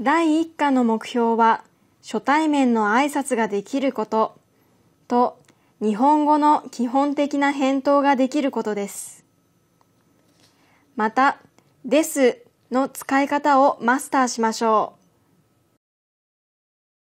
第1課の目標は初対面の挨拶ができることと日本語の基本的な返答ができることです。また、ですの使い方をマスターしましょう。